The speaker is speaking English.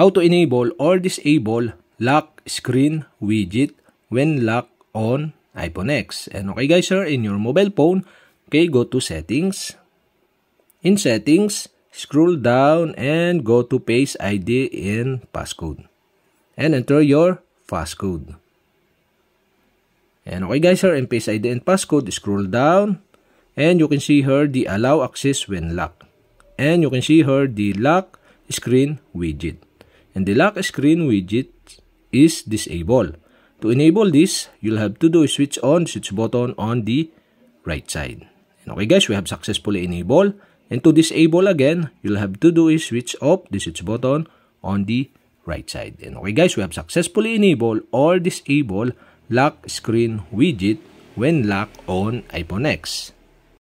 How to enable or disable lock screen widget when locked on iPhone X. And okay guys, sir, in your mobile phone, okay, go to settings. In settings, scroll down and go to paste ID and passcode. And enter your passcode. And okay guys, sir, in Face ID and passcode, scroll down and you can see here the allow access when locked. And you can see here the lock screen widget. and the lock screen widget is disabled. To enable this, you'll have to do switch on switch button on the right side. And okay guys, we have successfully enabled. And to disable again, you'll have to do is switch off the switch button on the right side. And okay guys, we have successfully enabled or disabled lock screen widget when locked on iPhone X.